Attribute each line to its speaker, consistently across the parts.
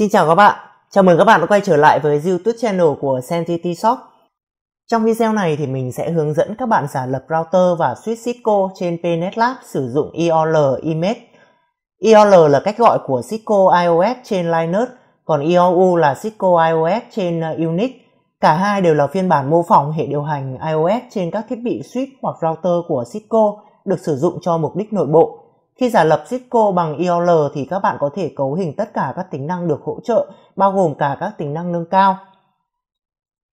Speaker 1: Xin chào các bạn, chào mừng các bạn đã quay trở lại với YouTube channel của Sentity Shop. Trong video này thì mình sẽ hướng dẫn các bạn giả lập router và switch Cisco trên PNet Lab sử dụng IOL e Image. IOL e là cách gọi của Cisco IOS trên Linux, còn IOU e là Cisco IOS trên uh, Unix. Cả hai đều là phiên bản mô phỏng hệ điều hành iOS trên các thiết bị switch hoặc router của Cisco được sử dụng cho mục đích nội bộ. Khi giả lập Cisco bằng IOL e thì các bạn có thể cấu hình tất cả các tính năng được hỗ trợ, bao gồm cả các tính năng nâng cao.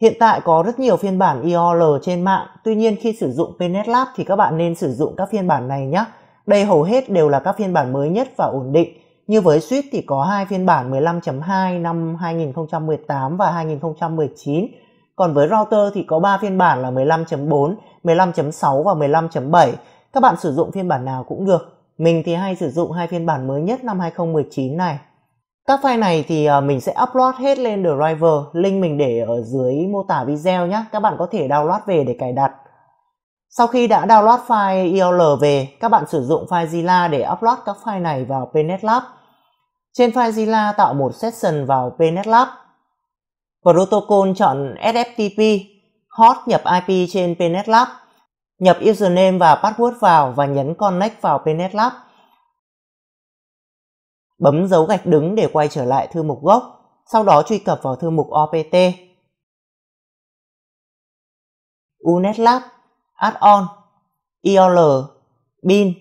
Speaker 1: Hiện tại có rất nhiều phiên bản IOL e trên mạng, tuy nhiên khi sử dụng PNetLab thì các bạn nên sử dụng các phiên bản này nhé. Đây hầu hết đều là các phiên bản mới nhất và ổn định. Như với Suite thì có hai phiên bản 15.2 năm 2018 và 2019. Còn với router thì có 3 phiên bản là 15.4, 15.6 và 15.7. Các bạn sử dụng phiên bản nào cũng được. Mình thì hay sử dụng hai phiên bản mới nhất năm 2019 này. Các file này thì ờ, mình sẽ upload hết lên Driver, link mình để ở dưới mô tả video nhé. Các bạn có thể download về để cài đặt. Sau khi đã download file IL về, các bạn sử dụng file Zilla để upload các file này vào PNetLab. Trên file Zilla tạo một session vào PNetLab. Protocol chọn SFTP, host nhập IP trên PNetLab nhập username và password vào và nhấn connect vào Pnet Lab. Bấm dấu gạch đứng để quay trở lại thư mục gốc, sau đó truy cập vào thư mục OPT. Unet Lab, Add-on, IOL, Bin.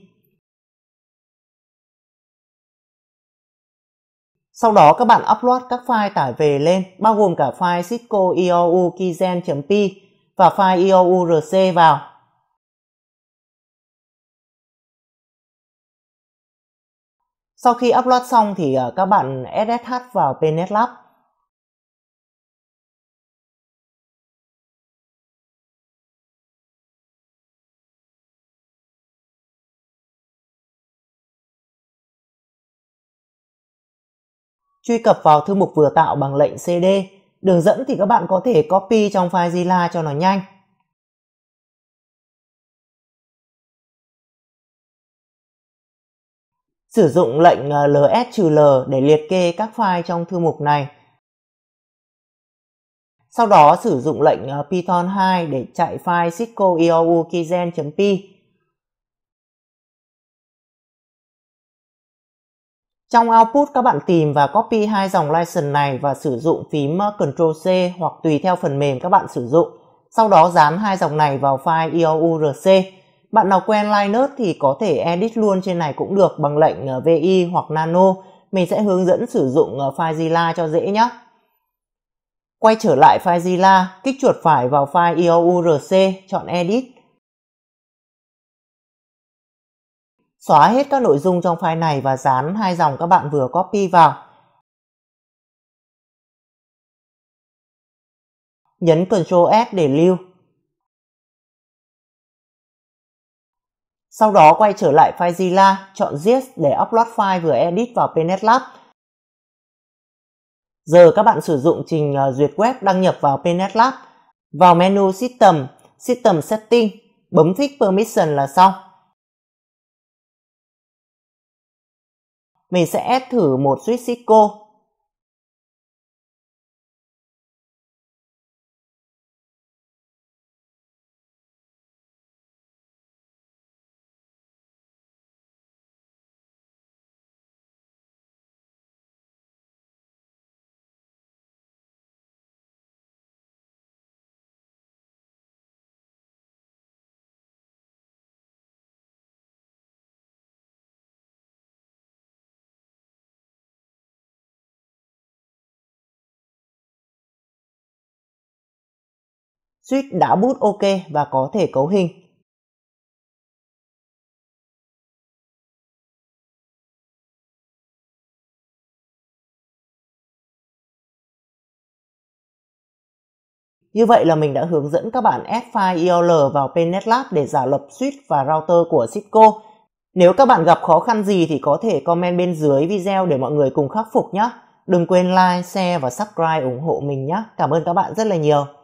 Speaker 1: Sau đó các bạn upload các file tải về lên, bao gồm cả file cisco iou kizen.p và file iourc vào.
Speaker 2: Sau khi upload xong thì ờ, các bạn SSH vào PNet Truy cập
Speaker 1: vào thư mục vừa tạo bằng lệnh CD. Đường dẫn thì các bạn có thể copy trong file Zilla cho nó nhanh. Sử dụng lệnh ls-l à, để liệt kê các file trong thư mục này. Sau đó sử dụng lệnh à, python 2 để chạy file sysco iou py Trong output các bạn tìm và copy hai dòng license này và sử dụng phím à, Ctrl C hoặc tùy theo phần mềm các bạn sử dụng. Sau đó dán hai dòng này vào file IOURC. Bạn nào quen Linux thì có thể edit luôn trên này cũng được bằng lệnh ờ, VI hoặc Nano. Mình sẽ hướng dẫn sử dụng ờ, FileZilla cho dễ nhé. Quay trở lại FileZilla, kích chuột phải vào file IOURC, chọn Edit. Xóa hết các nội dung trong file này và dán hai dòng các bạn vừa copy vào. Nhấn Ctrl S để lưu. Sau đó quay trở lại FileZilla, chọn Zs để upload file vừa edit vào PNetLab. Giờ các bạn sử dụng trình ờ, duyệt web đăng nhập vào PNetLab. Vào menu System, System Setting, bấm thích Permission là xong. Mình sẽ add thử một switch Cisco
Speaker 2: suýt đã bút ok và có thể cấu hình.
Speaker 1: Như vậy là mình đã hướng dẫn các bạn add file IOL vào PNetLab để giả lập switch và router của Cisco. Nếu các bạn gặp khó khăn gì thì có thể comment bên dưới video để mọi người cùng khắc phục nhé. Đừng quên like, share và subscribe ủng hộ mình nhé. Cảm ơn các bạn rất là nhiều.